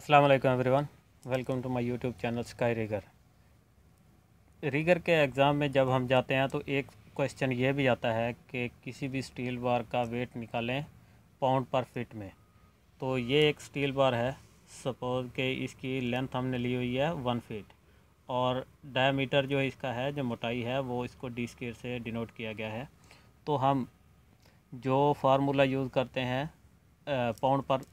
अस्सलाम वालेकुम everyone welcome to my YouTube channel sky rigger rigger के एग्ज़ाम में जब हम जाते हैं तो एक क्वेश्चन ये भी आता है कि किसी भी स्टील बार का वेट निकालें पाउंड पर फिट में तो ये एक स्टील बार है सपोज कि इसकी लेंथ हमने ली हुई है वन फीट और डायमीटर जो इसका है जो मोटाई है वो इसको डी स्केर से डिनोट किया गया है तो हम जो फार्मूला यूज़ करते हैं पाउंड पर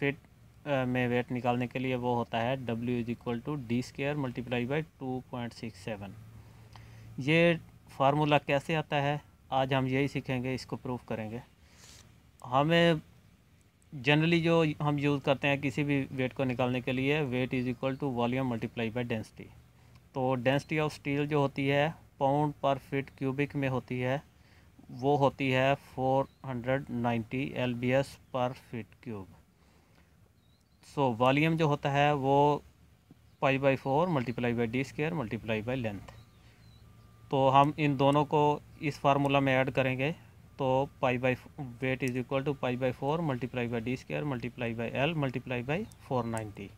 फिट में वेट निकालने के लिए वो होता है W is equal to D square multiply by two point six seven ये फार्मूला कैसे आता है आज हम यही सीखेंगे इसको प्रूफ करेंगे हमें जनरली जो हम यूज़ करते हैं किसी भी वेट को निकालने के लिए weight is equal to volume multiply by density तो डेंसिटी ऑफ स्टील जो होती है पाउंड पर फिट क्यूबिक में होती है वो होती है 490 एस पर फिट क्यूब सो वॉलीम जो होता है वो pi by four multiply by D square multiply by length तो हम इन दोनों को इस फार्मूला में ऐड करेंगे तो pi by weight is equal to pi by four multiply by D square multiply by L multiply by four ninety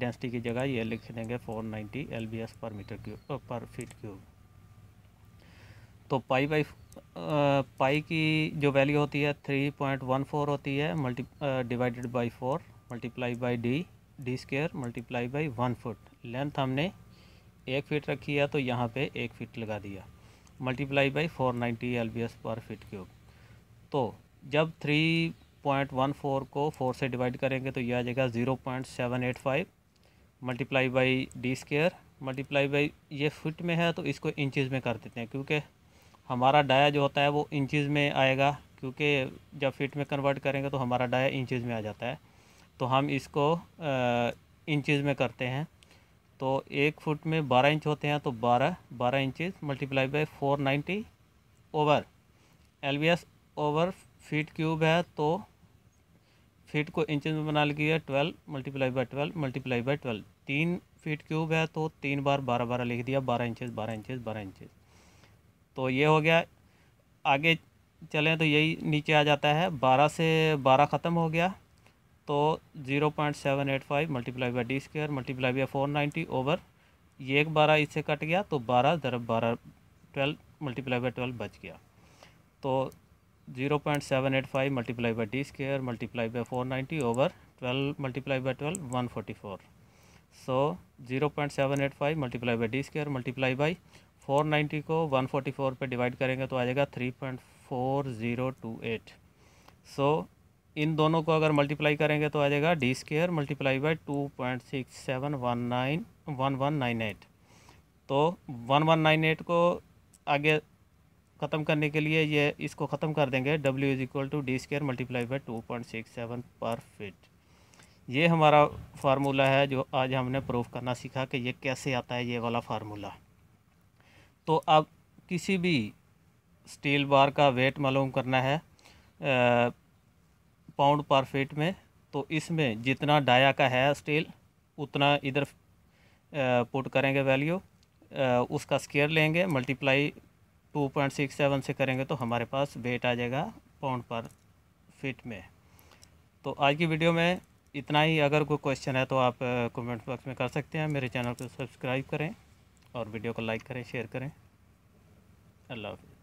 density की जगह ये लिख देंगे four ninety L B S पर मीटर क्यूब पर फीट क्यूब तो पाई बाई पाई की जो वैल्यू होती है थ्री पॉइंट वन फोर होती है multi divided by four multiply by D D square multiply by one foot length हमने एक फीट रखी है तो यहाँ पे एक फीट लगा दिया multiply by four ninety L B S पर फीट क्यूब तो जब थ्री पॉइंट वन फोर को फोर से डिवाइड करेंगे तो यह आ जाएगा zero point seven eight five multiply by D square multiply by ये फिट में है तो इसको इंचज़ में कर देते हैं क्योंकि हमारा डाया जो होता है वो इंचज़ में आएगा क्योंकि जब फिट में कन्वर्ट करेंगे तो हमारा डाया इंचज़ में आ जाता है तो हम इसको इंचज़ में करते हैं तो एक फुट में बारह इंच होते हैं तो बारह बारह inches multiply by four ninety over L B S over feet cube है तो फीट को इंचज में बना है twelve multiply by twelve multiply by twelve तीन फीट क्यूब है तो तीन बार बारह बारह लिख दिया बारह इंचज बारह इंचज बारह इंचज तो ये हो गया आगे चलें तो यही नीचे आ जाता है बारह से बारह ख़त्म हो गया तो zero point seven eight five multiply by D square multiply by four ninety over ये एक बारह इससे कट गया तो बारह ज़रब बारह ट्वेल्व मल्टीप्लाई बाई ट्वेल्व बच गया तो zero point seven eight five multiply by D square multiply by four ninety over twelve multiply by twelve one forty four so zero point seven eight five multiply by D square multiply by four ninety को one forty four पर divide करेंगे तो आ जाएगा three point four zero two eight so इन दोनों को अगर मल्टीप्लाई करेंगे तो आ जाएगा D square multiply by two point six seven one nine one one nine eight तो वन वन नाइन एट को आगे ख़त्म करने के लिए ये इसको ख़त्म कर देंगे W is equal to D square multiply by two point six seven पर फिट ये हमारा फार्मूला है जो आज हमने प्रूफ करना सीखा कि ये कैसे आता है ये वाला फार्मूला तो अब किसी भी स्टील बार का वेट मालूम करना है आ, पाउंड पर फीट में तो इसमें जितना डाया का है स्टील उतना इधर पुट करेंगे वैल्यू उसका स्केयर लेंगे multiply two point six seven से करेंगे तो हमारे पास वेट आ जाएगा पाउंड पर फीट में तो आज की वीडियो में इतना ही अगर कोई क्वेश्चन है तो आप कमेंट बॉक्स में कर सकते हैं मेरे चैनल को सब्सक्राइब करें और वीडियो को लाइक करें शेयर करें अल्लाह हाफिज़